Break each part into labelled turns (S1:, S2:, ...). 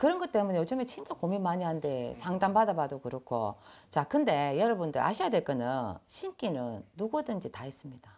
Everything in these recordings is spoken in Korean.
S1: 그런 것 때문에 요즘에 진짜 고민 많이 한데 상담 받아봐도 그렇고 자 근데 여러분들 아셔야 될 거는 신기는 누구든지 다 있습니다.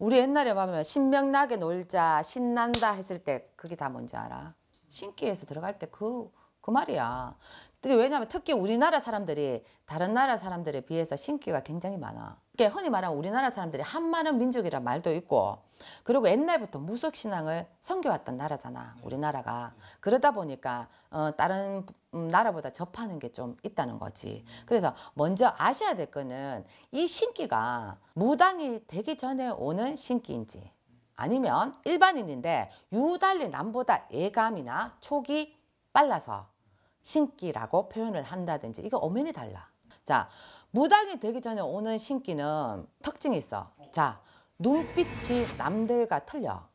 S1: 우리 옛날에 보면 신명나게 놀자 신난다 했을 때 그게 다 뭔지 알아? 신기에서 들어갈 때 그그 그 말이야. 그게 왜냐하면 특히 우리나라 사람들이 다른 나라 사람들에 비해서 신기가 굉장히 많아. 그러니까 흔히 말하면 우리나라 사람들이 한마는 민족이란 말도 있고 그리고 옛날부터 무속신앙을 섬겨왔던 나라잖아 우리나라가. 그러다 보니까 어, 다른 음, 나라보다 접하는 게 좀 있다는 거지. 그래서 먼저 아셔야 될 거는 이 신기가 무당이 되기 전에 오는 신기인지 아니면 일반인인데 유달리 남보다 예감이나 촉이 빨라서 신기라고 표현을 한다든지 이거 엄연히 달라. 자, 무당이 되기 전에 오는 신기는 특징이 있어. 자, 눈빛이 남들과 틀려.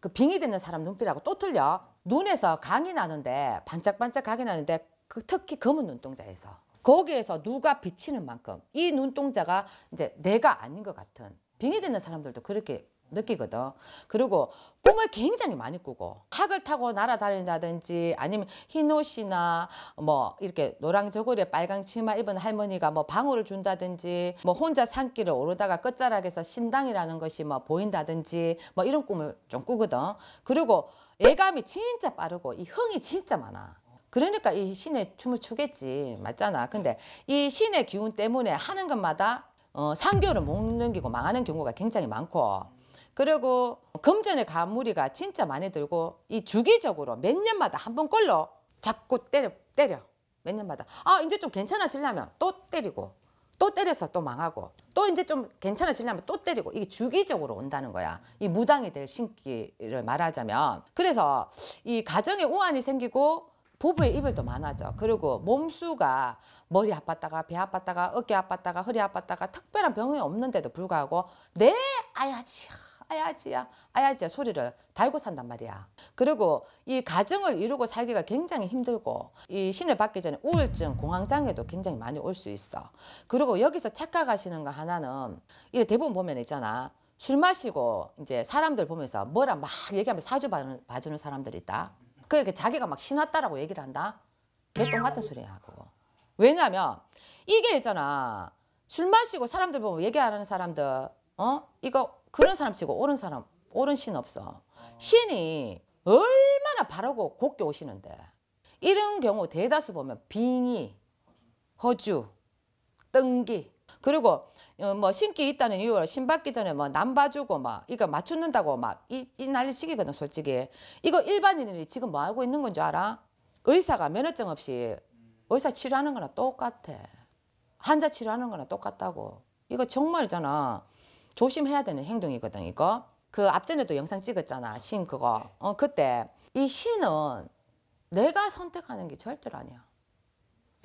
S1: 그 빙이 되는 사람 눈빛하고 또 틀려. 눈에서 강이 나는데 반짝반짝 강이 나는데 그 특히 검은 눈동자에서 거기에서 누가 비치는 만큼 이 눈동자가 이제 내가 아닌 것 같은 빙이 되는 사람들도 그렇게 느끼거든. 그리고 꿈을 굉장히 많이 꾸고 학을 타고 날아다닌다든지 아니면 흰 옷이나 뭐 이렇게 노랑 저고리에 빨강 치마 입은 할머니가 뭐 방울을 준다든지 뭐 혼자 산길을 오르다가 끝자락에서 신당이라는 것이 뭐 보인다든지 뭐 이런 꿈을 좀 꾸거든. 그리고 예감이 진짜 빠르고 이 흥이 진짜 많아. 그러니까 이 신의 춤을 추겠지 맞잖아. 근데 이 신의 기운 때문에 하는 것마다 어, 상교를 못 넘기고 망하는 경우가 굉장히 많고 그리고 금전의 가물이가 진짜 많이 들고 이 주기적으로 몇 년마다 한 번 꼴로 자꾸 때려 때려 몇 년마다 아 이제 좀 괜찮아지려면 또 때리고 또 때려서 또 망하고 또 이제 좀 괜찮아지려면 또 때리고 이게 주기적으로 온다는 거야 이 무당이 될 신기를 말하자면 그래서 이 가정에 우환이 생기고 부부의 이별도 많아져 그리고 몸수가 머리 아팠다가 배 아팠다가 어깨 아팠다가 허리 아팠다가 특별한 병이 없는데도 불구하고 내아야지 아야지야 아야지야 소리를 달고 산단 말이야. 그리고 이 가정을 이루고 살기가 굉장히 힘들고 이 신을 받기 전에 우울증, 공황장애도 굉장히 많이 올 수 있어. 그리고 여기서 착각하시는 거 하나는 이 대부분 보면 있잖아. 술 마시고 이제 사람들 보면서 뭐라 막 얘기하면 사주 봐주는 사람들 있다. 그러니까 자기가 막 신났다라고 얘기를 한다. 개똥 같은 소리야 그거. 왜냐면 이게 있잖아. 술 마시고 사람들 보면 얘기하는 사람들 어 이거 그런 사람 치고 옳은 사람 옳은 신 없어. 신이 얼마나 바르고 곱게 오시는데 이런 경우 대다수 보면 빙의, 허주, 뜬기 그리고 어, 뭐 신기 있다는 이유로 신 받기 전에 뭐 남봐주고 막 이거 맞추는다고 막이 이 난리치기거든 솔직히 이거 일반인들이 지금 뭐 하고 있는 건 줄 알아? 의사가 면허증 없이 의사 치료하는 거나 똑같아 환자 치료하는 거나 똑같다고 이거 정말이잖아 조심해야 되는 행동이거든 이거. 그 앞전에도 영상 찍었잖아 신 그거. 어 그때 이 신은 내가 선택하는 게 절대로 아니야.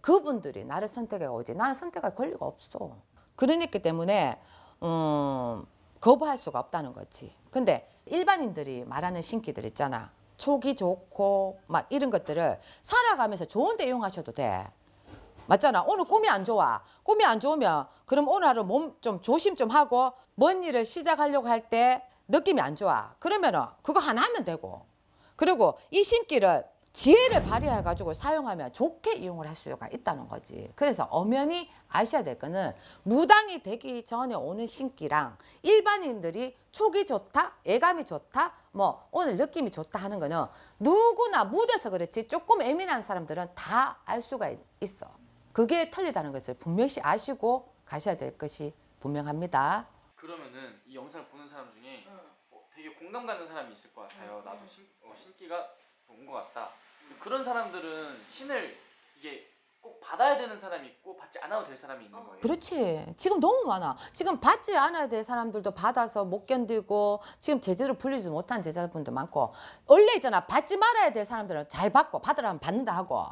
S1: 그분들이 나를 선택해 오지 나는 선택할 권리가 없어. 그러니까 때문에 음, 거부할 수가 없다는 거지. 근데 일반인들이 말하는 신기들 있잖아. 촉이 좋고 막 이런 것들을 살아가면서 좋은데 이용하셔도 돼. 맞잖아. 오늘 꿈이 안 좋아. 꿈이 안 좋으면 그럼 오늘 하루 몸 좀 조심 좀 하고 뭔 일을 시작하려고 할 때 느낌이 안 좋아. 그러면은 그거 하나 하면 되고. 그리고 이 신기를 지혜를 발휘해 가지고 사용하면 좋게 이용을 할 수가 있다는 거지. 그래서 엄연히 아셔야 될 거는 무당이 되기 전에 오는 신기랑 일반인들이 촉이 좋다, 예감이 좋다, 뭐 오늘 느낌이 좋다 하는 거는 누구나 무대서 그렇지 조금 예민한 사람들은 다 알 수가 있어. 그게 틀리다는 것을 분명히 아시고 가셔야 될 것이 분명합니다. 그러면은 이 영상 보는 사람 중에 뭐 되게 공감 가는 사람이 있을 것 같아요. 나도 신, 어, 신기가 온것 같다. 그런 사람들은 신을 이게 꼭 받아야 되는 사람이 있고 받지 않아도 될 사람이 있는 어. 거예요. 그렇지. 지금 너무 많아. 지금 받지 않아야 될 사람들도 받아서 못 견디고 지금 제대로 분리지 못한 제자분도 많고 원래 있잖아. 받지 말아야 될 사람들은 잘 받고 받으라면 받는다 하고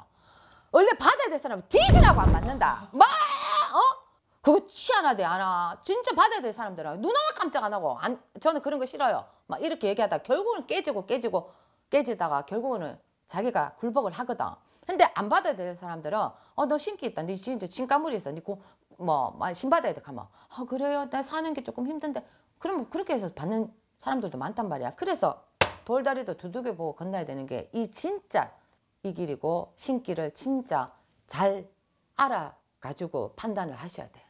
S1: 원래 받아야 될 사람은 뒤지라고 안 받는다. 막 뭐? 어? 그거 취하나 돼 하나 진짜 받아야 될 사람들아 눈 하나 깜짝 안 하고 안 저는 그런 거 싫어요 막 이렇게 얘기하다 결국은 깨지고 깨지고 깨지다가 결국은 자기가 굴복을 하거든 근데 안 받아야 될 사람들은 어 너 신기 있다 네 진짜 진가물이 있어 네뭐신 받아야 돼 가만 아 그래요 나 사는 게 조금 힘든데 그럼 그렇게 해서 받는 사람들도 많단 말이야 그래서 돌다리도 두둑이 보고 건너야 되는 게 이 진짜 이 길이고 신길을 진짜 잘 알아가지고 판단을 하셔야 돼요.